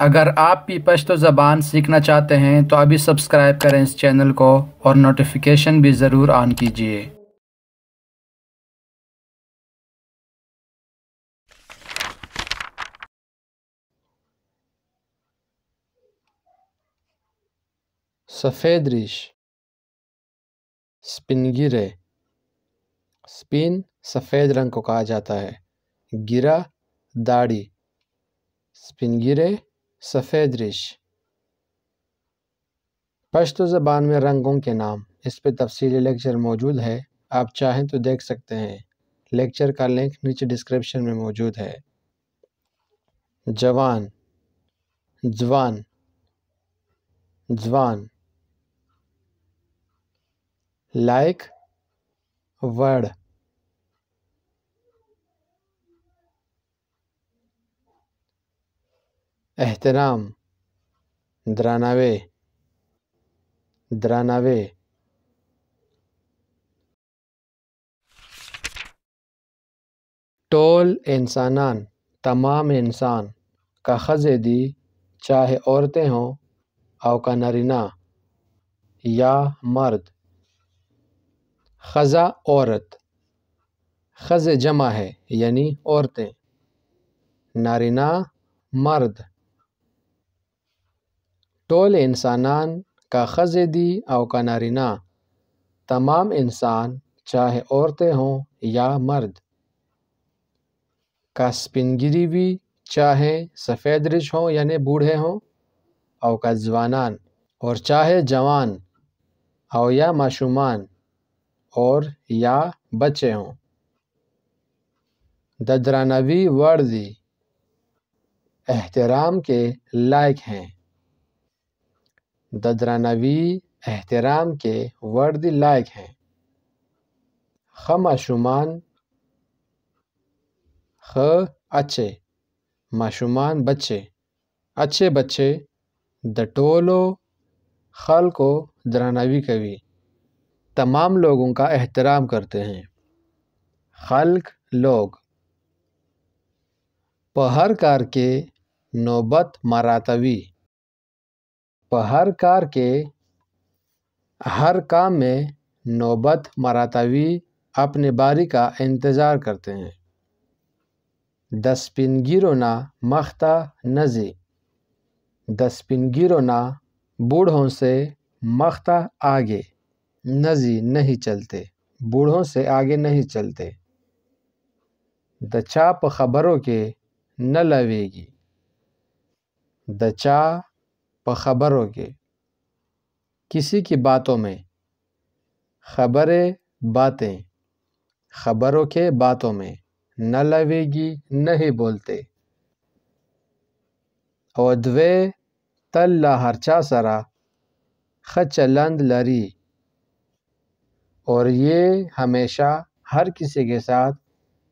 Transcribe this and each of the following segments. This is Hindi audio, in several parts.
अगर आप भी पश्तो ज़बान सीखना चाहते हैं तो अभी सब्सक्राइब करें इस चैनल को और नोटिफिकेशन भी ज़रूर ऑन कीजिए सफ़ेद रिश स्पिन गिरे स्पिन सफ़ेद रंग को कहा जाता है गिरा दाढ़ी स्पिन गिरे सफ़ेद रिश पश्तो ज़बान में रंगों के नाम इस पर तफसीली लेक्चर मौजूद है आप चाहें तो देख सकते हैं लेक्चर का लिंक नीचे डिस्क्रिप्शन में मौजूद है जवान जवान जवान लाइक वर्ड एहतराम द्रानावे द्रानावे टोल इंसानान तमाम इंसान का खजे दी चाहे औरतें हों और का या मर्द खज़ा औरत खज़ जमा है यानी औरतें नारिना मर्द टोल انسانان का خزے दी और का نارینا तमाम इंसान चाहे औरतें हों या मर्द का स्पिनगिरी भी चाहे सफ़ेद रिज हों यानि बूढ़े हों और का जवानान और चाहे जवान और या माशूमान और या बच्चे हों ददरानवी वर्दी एहतराम के लायक हैं दजरानवी एहतराम के वर्द लायक हैं ख़ माशुमान ख अच्छे माशुमान बच्चे अच्छे बच्चे द टोलो खल को दरानवी कवि तमाम लोगों का एहतराम करते हैं खल्क लोग पहर कार के नौबत मरातवी हर कार के हर काम में नौबत मरातवी अपने बारी का इंतज़ार करते हैं गिरो ना मख्ता नजी गिरो ना बूढ़ों से मख्ता आगे नजी नहीं चलते बूढ़ों से आगे नहीं चलते द चाप खबरों के न लवेगी द चा खबरों के किसी की बातों में खबरें बातें खबरों के बातों में न लवेगी नहीं बोलते और द्वे तल्ला हरचा सरा खचलंद लरी और ये हमेशा हर किसी के साथ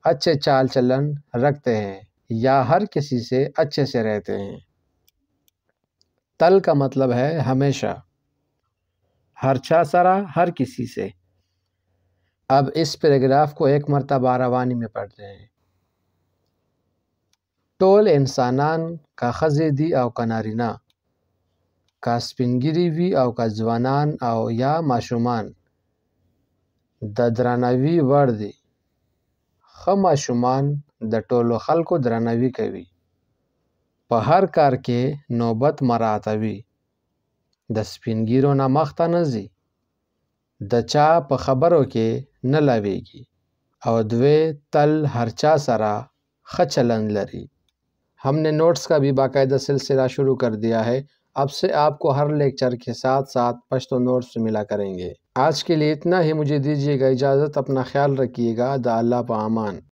अच्छे चाल चलन रखते हैं या हर किसी से अच्छे से रहते हैं तल का मतलब है हमेशा छा सरा हर किसी से अब इस पैराग्राफ को एक मरतबा रवानी में पढ़ते हैं टोल इंसानान का खजे दी आव का नारिना का स्पिनगिरी भी आव का जवानान आव या माशुमान द वर्दी ख माशुमान द टोलो खल को दरानवी कवी په کار کې نوبت مراتوي د سپینګیرو نه مخته نه ځي د چا په خبرو کې نه لاویږي او دوی تل هر چا سره ښه چلند لري हमने नोट्स का भी बाकायदा सिलसिला शुरू कर दिया है अब से आपको हर लेक्चर के साथ साथ पश्तो नोट्स मिला करेंगे आज के लिए इतना ही मुझे दीजिएगा इजाज़त अपना ख्याल रखिएगा द अल्लाह पामान